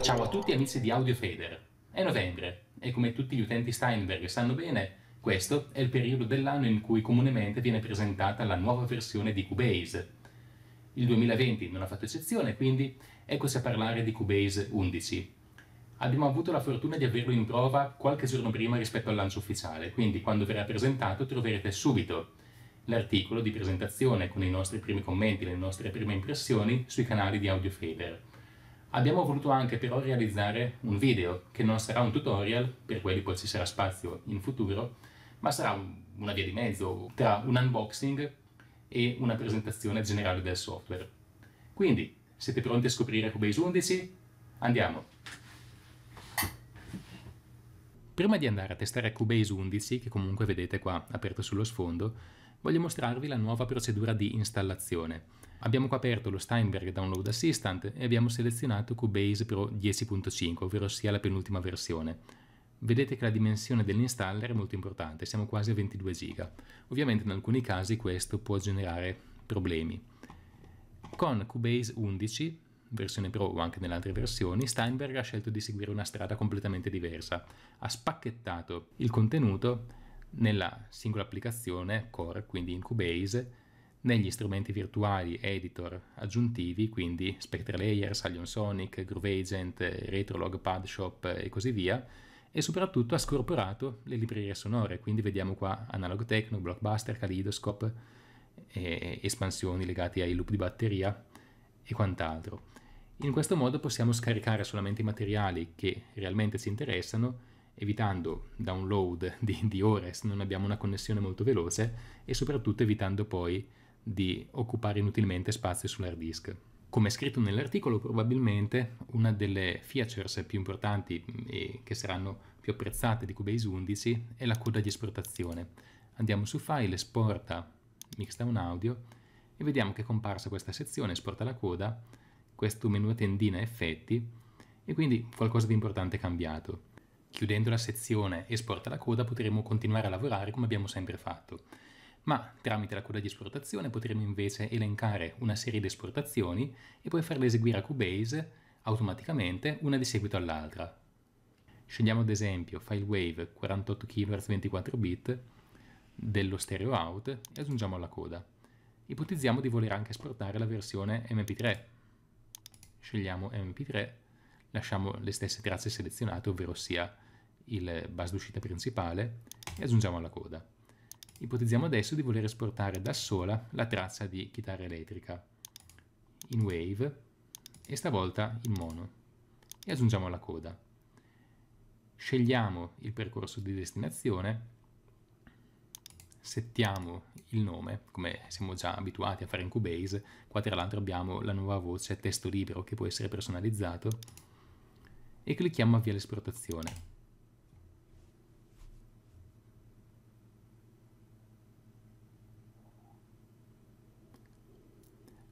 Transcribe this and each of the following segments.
Ciao a tutti amici di Audio Fader. È novembre e come tutti gli utenti Steinberg sanno bene, questo è il periodo dell'anno in cui comunemente viene presentata la nuova versione di Cubase. Il 2020 non ha fatto eccezione, quindi eccoci a parlare di Cubase 11. Abbiamo avuto la fortuna di averlo in prova qualche giorno prima rispetto al lancio ufficiale, quindi quando verrà presentato troverete subito l'articolo di presentazione con i nostri primi commenti e le nostre prime impressioni sui canali di AudioFader. Abbiamo voluto anche però realizzare un video che non sarà un tutorial, per quelli poi ci sarà spazio in futuro, ma sarà una via di mezzo tra un unboxing e una presentazione generale del software. Quindi, siete pronti a scoprire Cubase 11? Andiamo! Prima di andare a testare Cubase 11, che comunque vedete qua aperto sullo sfondo, voglio mostrarvi la nuova procedura di installazione. Abbiamo qua aperto lo Steinberg Download Assistant e abbiamo selezionato Cubase Pro 10.5, ovvero sia la penultima versione. Vedete che la dimensione dell'installer è molto importante, siamo quasi a 22 GB. Ovviamente in alcuni casi questo può generare problemi. Con Cubase 11, versione Pro o anche nelle altre versioni, Steinberg ha scelto di seguire una strada completamente diversa. Ha spacchettato il contenuto nella singola applicazione core, quindi in Cubase, negli strumenti virtuali editor aggiuntivi, quindi Spectre Layers, Alien Sonic, Groove Agent, Retrolog, PadShop e così via, e soprattutto ha scorporato le librerie sonore, quindi vediamo qua Analog Techno, Blockbuster, Kaleidoscope, espansioni legate ai loop di batteria e quant'altro. In questo modo possiamo scaricare solamente i materiali che realmente ci interessano evitando download di, di ore se non abbiamo una connessione molto veloce e soprattutto evitando poi di occupare inutilmente spazio sull'hard disk. Come scritto nell'articolo, probabilmente una delle features più importanti mm, e che saranno più apprezzate di Cubase 11 è la coda di esportazione. Andiamo su File, Esporta, Mixdown Audio e vediamo che è comparsa questa sezione, Esporta la coda, questo menu a tendina Effetti e quindi qualcosa di importante è cambiato. Chiudendo la sezione esporta la coda potremo continuare a lavorare come abbiamo sempre fatto, ma tramite la coda di esportazione potremo invece elencare una serie di esportazioni e poi farle eseguire a Cubase automaticamente una di seguito all'altra. Scegliamo ad esempio file wave 48 kHz 24 bit dello stereo out e aggiungiamo alla coda. Ipotizziamo di voler anche esportare la versione MP3. Scegliamo MP3, lasciamo le stesse tracce selezionate, ovvero sia il bus d'uscita principale e aggiungiamo la coda. Ipotizziamo adesso di voler esportare da sola la traccia di chitarra elettrica in wave e stavolta in mono e aggiungiamo la coda. Scegliamo il percorso di destinazione, settiamo il nome, come siamo già abituati a fare in Cubase, qua tra l'altro abbiamo la nuova voce testo libero che può essere personalizzato, e clicchiamo avvia l'esportazione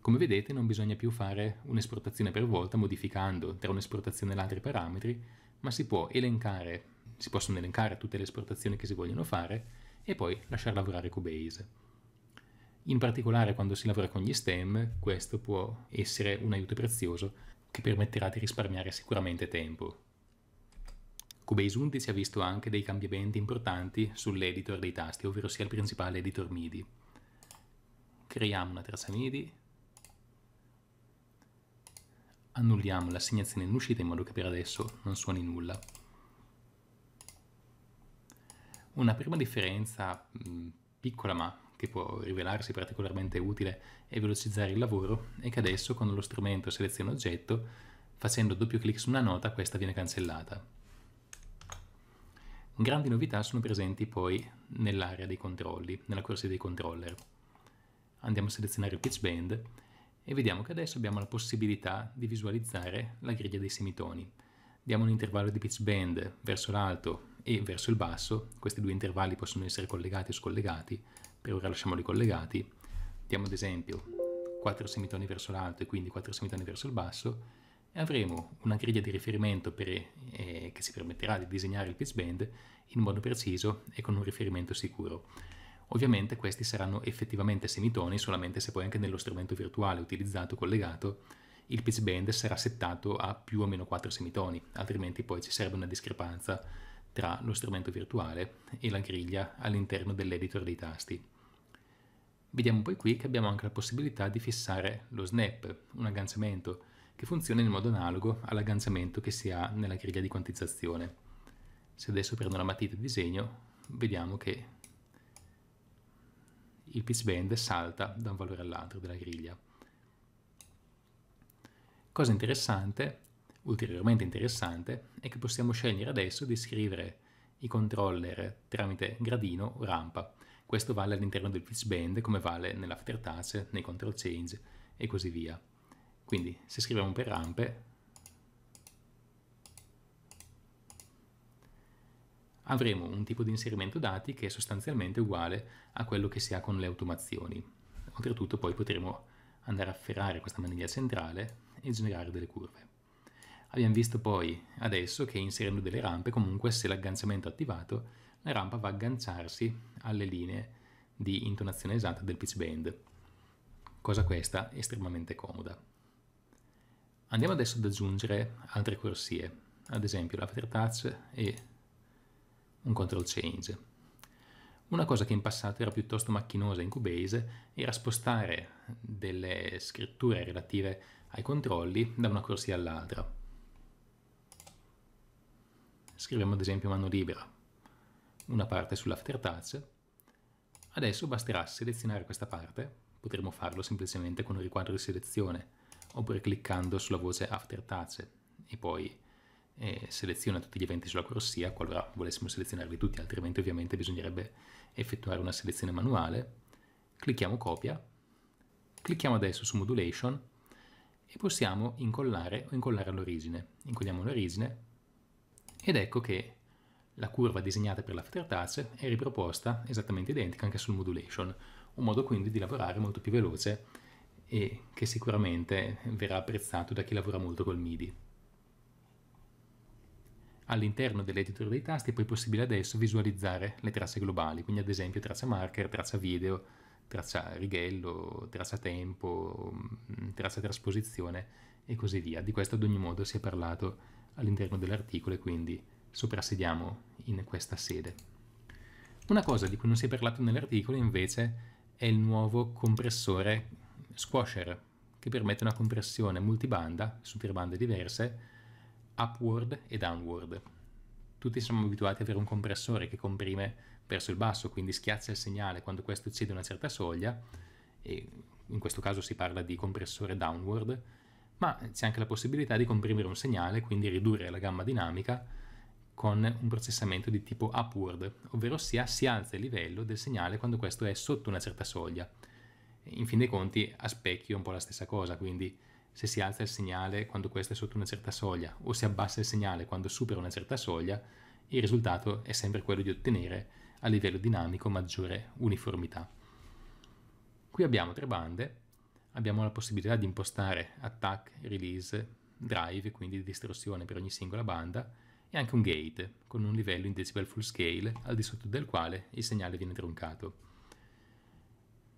Come vedete non bisogna più fare un'esportazione per volta modificando tra un'esportazione e l'altro i parametri, ma si può elencare, si possono elencare tutte le esportazioni che si vogliono fare e poi lasciar lavorare Cubase. In particolare quando si lavora con gli stem, questo può essere un aiuto prezioso che permetterà di risparmiare sicuramente tempo. Cubase 11 ha visto anche dei cambiamenti importanti sull'editor dei tasti, ovvero sia il principale editor MIDI. Creiamo una traccia MIDI annulliamo l'assegnazione in uscita in modo che per adesso non suoni nulla. Una prima differenza mh, mm, piccola ma che può rivelarsi particolarmente utile e velocizzare il lavoro è che adesso con lo strumento seleziona oggetto facendo doppio clic su una nota questa viene cancellata. Grandi novità sono presenti poi nell'area dei controlli, nella corsia dei controller. Andiamo a selezionare Pitch Band e vediamo che adesso abbiamo la possibilità di visualizzare la griglia dei semitoni. Diamo un intervallo di pitch bend verso l'alto e verso il basso, questi due intervalli possono essere collegati o scollegati, per ora lasciamoli collegati. Diamo ad esempio 4 semitoni verso l'alto e quindi 4 semitoni verso il basso e avremo una griglia di riferimento per, eh, che ci permetterà di disegnare il pitch bend in modo preciso e con un riferimento sicuro. Ovviamente questi saranno effettivamente semitoni solamente se poi anche nello strumento virtuale utilizzato collegato il pitch bend sarà settato a più o meno 4 semitoni, altrimenti poi ci serve una discrepanza tra lo strumento virtuale e la griglia all'interno dell'editor dei tasti. Vediamo poi qui che abbiamo anche la possibilità di fissare lo snap, un agganciamento, che funziona in modo analogo all'agganciamento che si ha nella griglia di quantizzazione. Se adesso prendo la matita di disegno, vediamo che il pitch bend salta da un valore all'altro della griglia. Cosa interessante, ulteriormente interessante, è che possiamo scegliere adesso di scrivere i controller tramite gradino o rampa. Questo vale all'interno del pitch bend come vale nell'aftertouch, nei control change e così via. Quindi se scriviamo per rampe avremo un tipo di inserimento dati che è sostanzialmente uguale a quello che si ha con le automazioni. Oltretutto poi potremo andare a afferrare questa maniglia centrale e generare delle curve. Abbiamo visto poi adesso che inserendo delle rampe, comunque se l'agganciamento è attivato, la rampa va a agganciarsi alle linee di intonazione esatta del pitch band, cosa questa estremamente comoda. Andiamo adesso ad aggiungere altre corsie, ad esempio l'aftertouch e un control change. Una cosa che in passato era piuttosto macchinosa in Cubase era spostare delle scritture relative ai controlli da una corsia all'altra. Scriviamo ad esempio mano libera, una parte sull'aftertouch. Adesso basterà selezionare questa parte, potremmo farlo semplicemente con un riquadro di selezione, oppure cliccando sulla voce aftertouch e poi e seleziona tutti gli eventi sulla corsia, qualora volessimo selezionarli tutti, altrimenti ovviamente bisognerebbe effettuare una selezione manuale. Clicchiamo copia, clicchiamo adesso su modulation e possiamo incollare o incollare all'origine. Incolliamo l'origine ed ecco che la curva disegnata per la fetratace è riproposta esattamente identica anche sul modulation, un modo quindi di lavorare molto più veloce e che sicuramente verrà apprezzato da chi lavora molto col MIDI. All'interno dell'editor dei tasti è poi possibile adesso visualizzare le tracce globali, quindi ad esempio traccia marker, traccia video, traccia righello, traccia tempo, mm, traccia trasposizione e così via. Di questo ad ogni modo si è parlato all'interno dell'articolo e quindi soprassediamo in questa sede. Una cosa di cui non si è parlato nell'articolo invece è il nuovo compressore squasher che permette una compressione multibanda su tre bande diverse upward e downward. Tutti siamo abituati ad avere un compressore che comprime verso il basso, quindi schiaccia il segnale quando questo eccede una certa soglia, e in questo caso si parla di compressore downward, ma c'è anche la possibilità di comprimere un segnale, quindi ridurre la gamma dinamica, con un processamento di tipo upward, ovvero sia si alza il livello del segnale quando questo è sotto una certa soglia. In fin dei conti a specchio è un po' la stessa cosa, quindi se si alza il segnale quando questo è sotto una certa soglia o si abbassa il segnale quando supera una certa soglia, il risultato è sempre quello di ottenere a livello dinamico maggiore uniformità. Qui abbiamo tre bande, abbiamo la possibilità di impostare attack, release, drive, quindi distorsione per ogni singola banda, e anche un gate, con un livello in decibel full scale, al di sotto del quale il segnale viene truncato.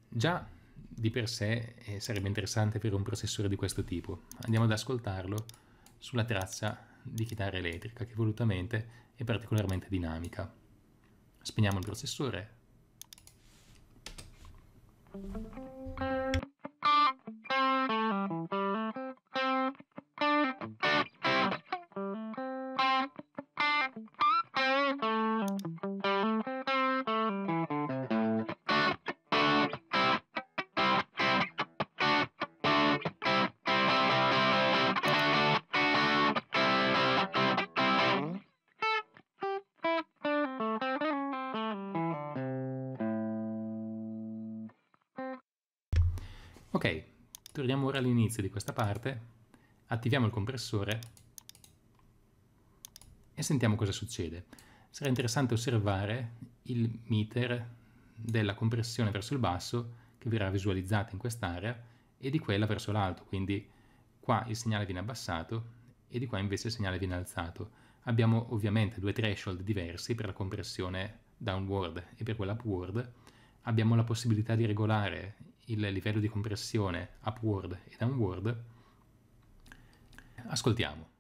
Già di per sé eh, sarebbe interessante avere un processore di questo tipo. Andiamo ad ascoltarlo sulla traccia di chitarra elettrica che volutamente è particolarmente dinamica. Spegniamo il processore Torniamo ora all'inizio di questa parte, attiviamo il compressore e sentiamo cosa succede. Sarà interessante osservare il meter della compressione verso il basso che verrà visualizzata in quest'area e di quella verso l'alto, quindi qua il segnale viene abbassato e di qua invece il segnale viene alzato. Abbiamo ovviamente due threshold diversi per la compressione downward e per quella upward, abbiamo la possibilità di regolare il livello di compressione upward e downward, ascoltiamo.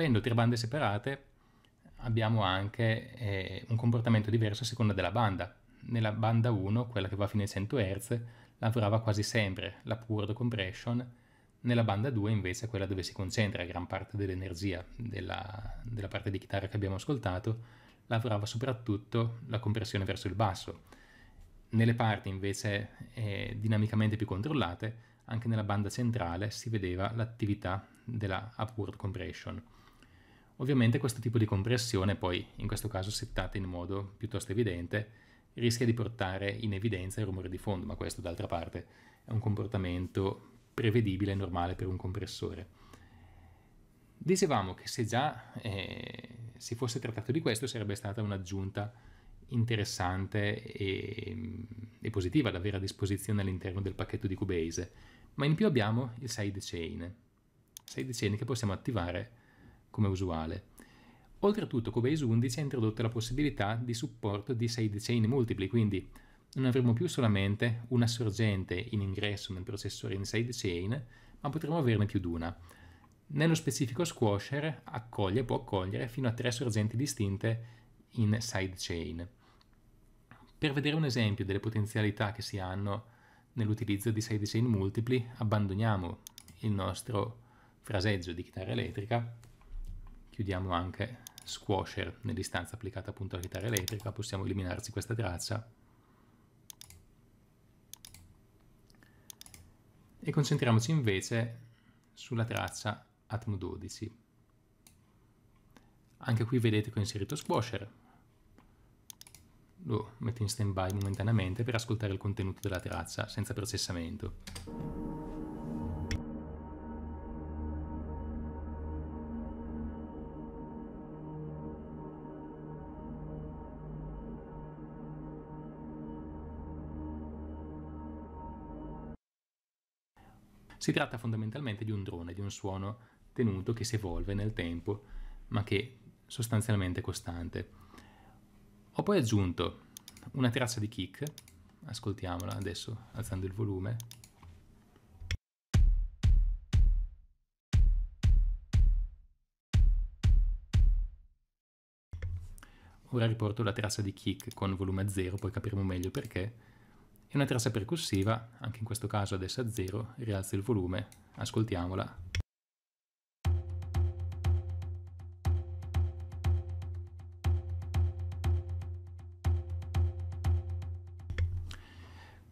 avendo tre bande separate abbiamo anche eh, un comportamento diverso a seconda della banda. Nella banda 1, quella che va fino ai 100 Hz, lavorava quasi sempre la pure compression, nella banda 2 invece quella dove si concentra gran parte dell'energia della, della parte di chitarra che abbiamo ascoltato, lavorava soprattutto la compressione verso il basso. Nelle parti invece eh, dinamicamente più controllate, anche nella banda centrale si vedeva l'attività della upward compression. Ovviamente questo tipo di compressione poi, in questo caso settata in modo piuttosto evidente, rischia di portare in evidenza il rumore di fondo, ma questo d'altra parte è un comportamento prevedibile e normale per un compressore. Dicevamo che se già eh, si fosse trattato di questo sarebbe stata un'aggiunta interessante e, mm, e positiva da avere a disposizione all'interno del pacchetto di Cubase, ma in più abbiamo il sidechain, sidechain che possiamo attivare come usuale. Oltretutto Cubase 11 ha introdotto la possibilità di supporto di 16 chain multipli, quindi non avremo più solamente una sorgente in ingresso nel processore in 16 chain, ma potremo averne più di una. Nello specifico Squasher accoglie, può accogliere fino a tre sorgenti distinte in sidechain. Per vedere un esempio delle potenzialità che si hanno nell'utilizzo di sidechain multipli, abbandoniamo il nostro fraseggio di chitarra elettrica chiudiamo anche squasher nell'istanza applicata appunto alla chitarra elettrica, possiamo eliminarci questa traccia e concentriamoci invece sulla traccia Atmo 12. Anche qui vedete che ho inserito squasher, lo metto in stand by momentaneamente per ascoltare il contenuto della traccia senza processamento. Si tratta fondamentalmente di un drone, di un suono tenuto che si evolve nel tempo, ma che sostanzialmente è costante. Ho poi aggiunto una traccia di kick, ascoltiamola adesso alzando il volume. Ora riporto la traccia di kick con volume a zero, poi capiremo meglio perché e una traccia percussiva, anche in questo caso adesso a 0, rialzo il volume, ascoltiamola.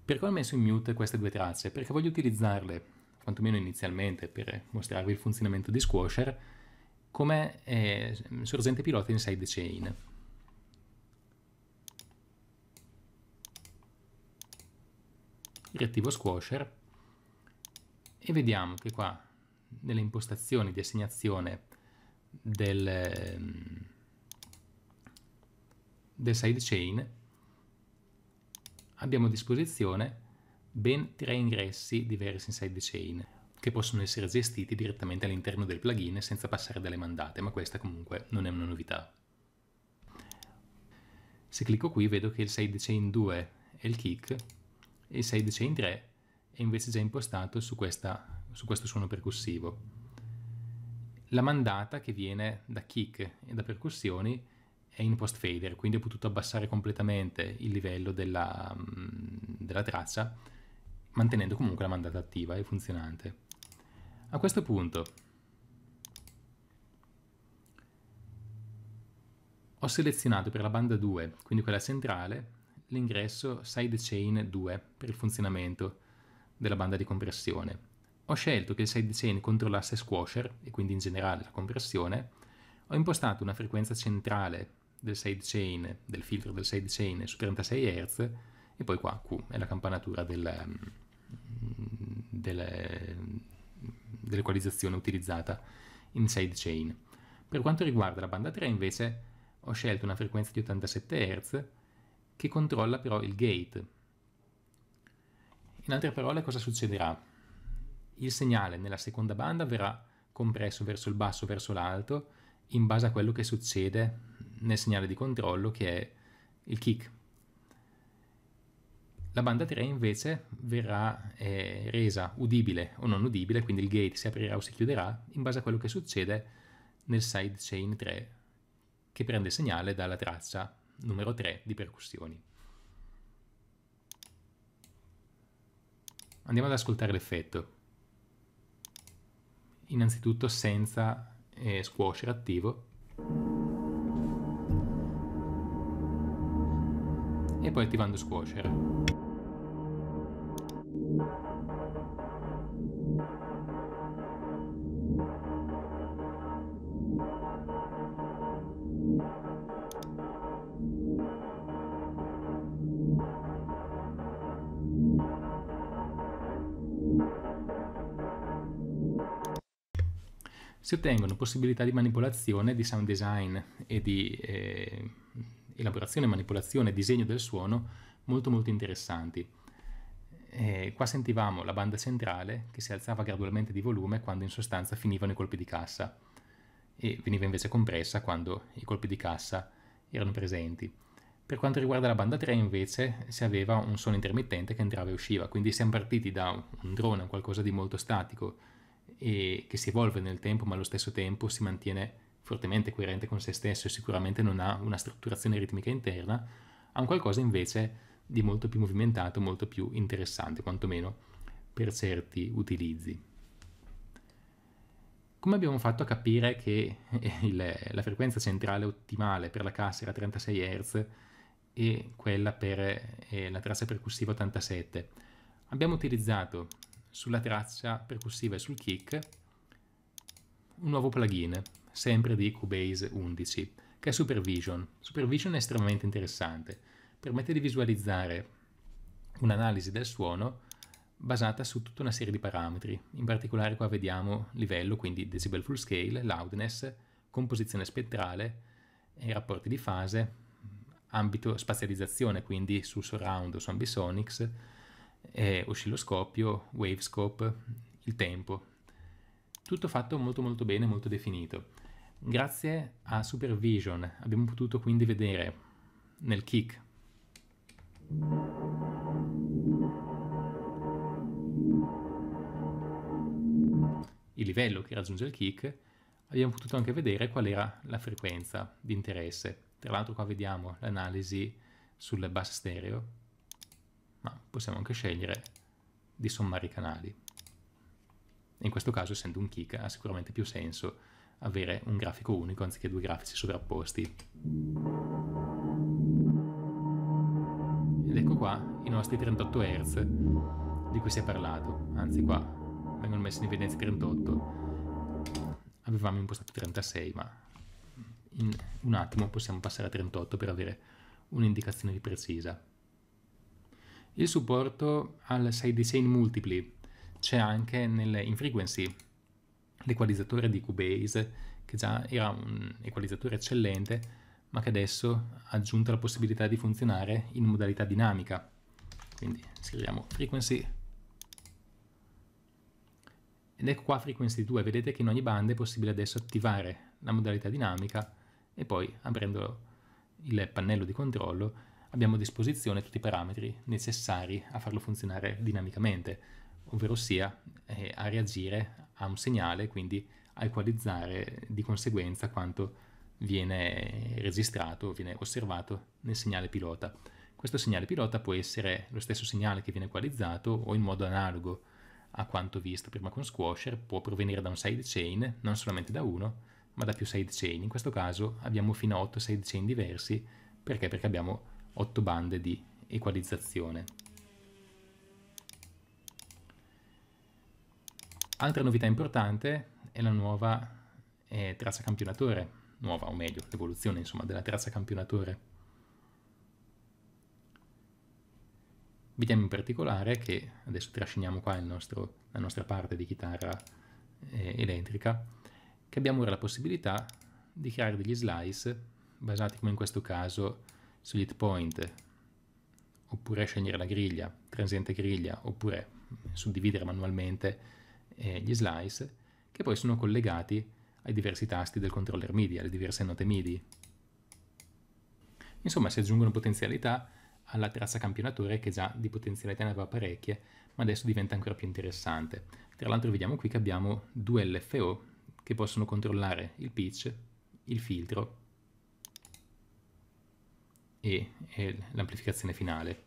Perché ho messo in mute queste due tracce? Perché voglio utilizzarle, quantomeno inizialmente, per mostrarvi il funzionamento di Squasher, come eh, sorgente pilota in 6 chain il reattivo squasher e vediamo che qua nelle impostazioni di assegnazione del, ehm, del sidechain abbiamo a disposizione ben tre ingressi diversi in sidechain che possono essere gestiti direttamente all'interno del plugin senza passare dalle mandate, ma questa comunque non è una novità. Se clicco qui vedo che il sidechain 2 è il kick e 6 di in 3 è invece già impostato su, questa, su questo suono percussivo. La mandata che viene da kick e da percussioni è in post fader, quindi ho potuto abbassare completamente il livello della, mm, della traccia, mantenendo comunque la mandata attiva e funzionante. A questo punto ho selezionato per la banda 2, quindi quella centrale, l'ingresso sidechain 2 per il funzionamento della banda di compressione. Ho scelto che il sidechain controllasse squasher e quindi in generale la compressione, ho impostato una frequenza centrale del sidechain, del filtro del sidechain su 36 Hz e poi qua Q è la campanatura del, del, ehm, dell'equalizzazione utilizzata in sidechain. Per quanto riguarda la banda 3 invece ho scelto una frequenza di 87 Hz che controlla però il gate. In altre parole cosa succederà? Il segnale nella seconda banda verrà compresso verso il basso, verso l'alto, in base a quello che succede nel segnale di controllo che è il kick. La banda 3 invece verrà eh, resa udibile o non udibile, quindi il gate si aprirà o si chiuderà in base a quello che succede nel sidechain 3 che prende il segnale dalla traccia numero 3 di percussioni. Andiamo ad ascoltare l'effetto. Innanzitutto senza eh, squasher attivo. E poi attivando squasher. si ottengono possibilità di manipolazione di sound design e di eh, elaborazione, manipolazione e disegno del suono molto molto interessanti. E qua sentivamo la banda centrale che si alzava gradualmente di volume quando in sostanza finivano i colpi di cassa e veniva invece compressa quando i colpi di cassa erano presenti. Per quanto riguarda la banda 3 invece si aveva un suono intermittente che entrava e usciva, quindi siamo partiti da un drone, qualcosa di molto statico, e che si evolve nel tempo ma allo stesso tempo si mantiene fortemente coerente con se stesso e sicuramente non ha una strutturazione ritmica interna, ha un qualcosa invece di molto più movimentato, molto più interessante, quantomeno per certi utilizzi. Come abbiamo fatto a capire che eh, il, la frequenza centrale ottimale per la cassa era 36 Hz e quella per eh, la traccia percussiva 87? Abbiamo utilizzato sulla traccia percussiva e sul kick un nuovo plugin, sempre di Cubase 11, che è Supervision. Supervision è estremamente interessante, permette di visualizzare un'analisi del suono basata su tutta una serie di parametri. In particolare qua vediamo livello, quindi decibel full scale, loudness, composizione spettrale, rapporti di fase, ambito spazializzazione, quindi su surround o su ambisonics, eh, oscilloscopio, wavescope, il tempo. Tutto fatto molto molto bene, molto definito. Grazie a Supervision abbiamo potuto quindi vedere nel kick il livello che raggiunge il kick, abbiamo potuto anche vedere qual era la frequenza di interesse. Tra l'altro qua vediamo l'analisi sul bus stereo ma possiamo anche scegliere di sommare i canali. In questo caso, essendo un kick, ha sicuramente più senso avere un grafico unico anziché due grafici sovrapposti. Ed ecco qua i nostri 38 Hz di cui si è parlato, anzi qua vengono messi in evidenza 38. Avevamo impostato 36, ma in un attimo possiamo passare a 38 per avere un'indicazione più precisa il supporto al 6 side design multipli c'è anche nelle in frequency, l'equalizzatore di Cubase, che già era un equalizzatore eccellente, ma che adesso ha aggiunto la possibilità di funzionare in modalità dinamica. Quindi scriviamo frequency. Ed ecco qua frequency 2, vedete che in ogni banda è possibile adesso attivare la modalità dinamica e poi aprendo il pannello di controllo abbiamo a disposizione tutti i parametri necessari a farlo funzionare dinamicamente, ovvero sia eh, a reagire a un segnale, quindi a equalizzare di conseguenza quanto viene registrato, viene osservato nel segnale pilota. Questo segnale pilota può essere lo stesso segnale che viene equalizzato o in modo analogo a quanto visto prima con Squasher, può provenire da un sidechain, non solamente da uno, ma da più sidechain. In questo caso abbiamo fino a 8 sidechain diversi, perché? Perché abbiamo 8 bande di equalizzazione. Altra novità importante è la nuova eh, traccia campionatore, nuova o meglio l'evoluzione insomma della traccia campionatore. Vediamo in particolare che, adesso trasciniamo qua nostro, la nostra parte di chitarra eh, elettrica, che abbiamo ora la possibilità di creare degli slice basati come in questo caso su hit point, oppure scegliere la griglia, transiente griglia, oppure suddividere manualmente eh, gli slice, che poi sono collegati ai diversi tasti del controller MIDI, alle diverse note MIDI. Insomma, si aggiungono potenzialità alla traccia campionatore che già di potenzialità ne aveva parecchie, ma adesso diventa ancora più interessante. Tra l'altro vediamo qui che abbiamo due LFO che possono controllare il pitch, il filtro e, e l'amplificazione finale.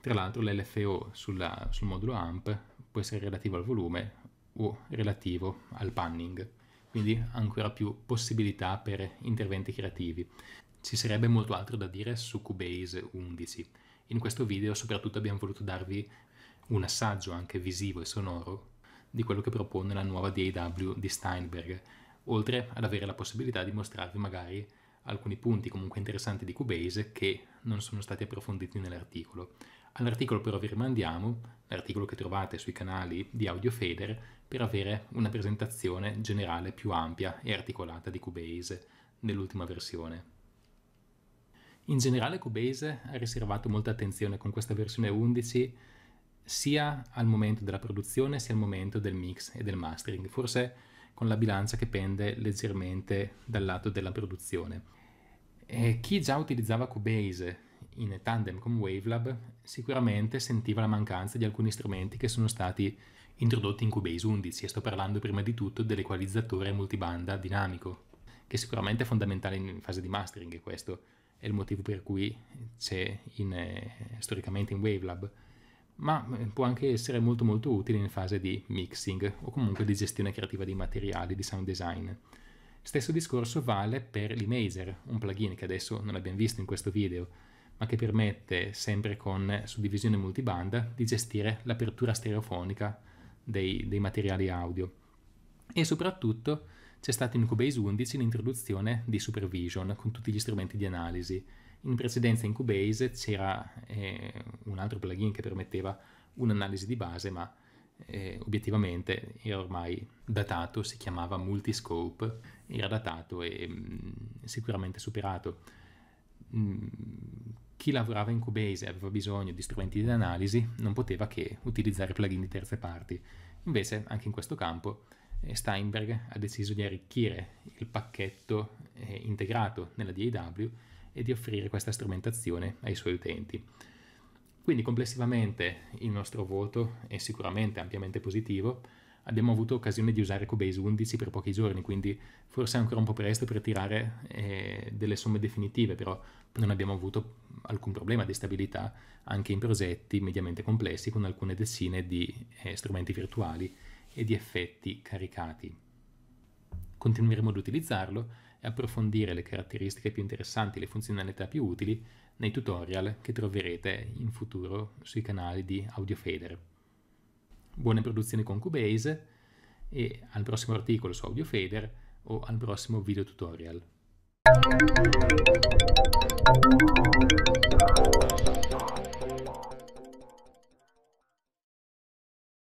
Tra l'altro l'LFO sulla, sul modulo AMP può essere relativo al volume o relativo al panning, quindi ancora più possibilità per interventi creativi. Ci sarebbe molto altro da dire su Cubase 11. In questo video soprattutto abbiamo voluto darvi un assaggio anche visivo e sonoro di quello che propone la nuova DAW di Steinberg, oltre ad avere la possibilità di mostrarvi magari alcuni punti comunque interessanti di Cubase che non sono stati approfonditi nell'articolo. All'articolo però vi rimandiamo, l'articolo che trovate sui canali di AudioFader, per avere una presentazione generale più ampia e articolata di Cubase nell'ultima versione. In generale Cubase ha riservato molta attenzione con questa versione 11 sia al momento della produzione sia al momento del mix e del mastering. Forse con la bilancia che pende leggermente dal lato della produzione. E chi già utilizzava Cubase in tandem con Wavelab sicuramente sentiva la mancanza di alcuni strumenti che sono stati introdotti in Cubase 11 e sto parlando prima di tutto dell'equalizzatore multibanda dinamico, che sicuramente è fondamentale in fase di mastering e questo è il motivo per cui c'è in, eh, storicamente in Wavelab ma eh, può anche essere molto molto utile in fase di mixing o comunque di gestione creativa di materiali, di sound design. Stesso discorso vale per l'Imazer, un plugin che adesso non abbiamo visto in questo video, ma che permette, sempre con suddivisione multiband, di gestire l'apertura stereofonica dei, dei materiali audio. E soprattutto c'è stato in Cubase 11 l'introduzione di Supervision con tutti gli strumenti di analisi, in precedenza in Cubase c'era eh, un altro plugin che permetteva un'analisi di base, ma eh, obiettivamente era ormai datato, si chiamava Multiscope, era datato e mh, mm, sicuramente superato. Mh, mm, chi lavorava in Cubase e aveva bisogno di strumenti di analisi non poteva che utilizzare plugin di terze parti. Invece, anche in questo campo, eh, Steinberg ha deciso di arricchire il pacchetto eh, integrato nella DAW e di offrire questa strumentazione ai suoi utenti. Quindi complessivamente il nostro voto è sicuramente ampiamente positivo, abbiamo avuto occasione di usare Cubase 11 per pochi giorni, quindi forse è ancora un po' presto per tirare eh, delle somme definitive, però non abbiamo avuto alcun problema di stabilità anche in progetti mediamente complessi con alcune decine di eh, strumenti virtuali e di effetti caricati. Continueremo ad utilizzarlo e approfondire le caratteristiche più interessanti e le funzionalità più utili nei tutorial che troverete in futuro sui canali di AudioFader. Buone produzioni con Cubase e al prossimo articolo su AudioFader o al prossimo video tutorial.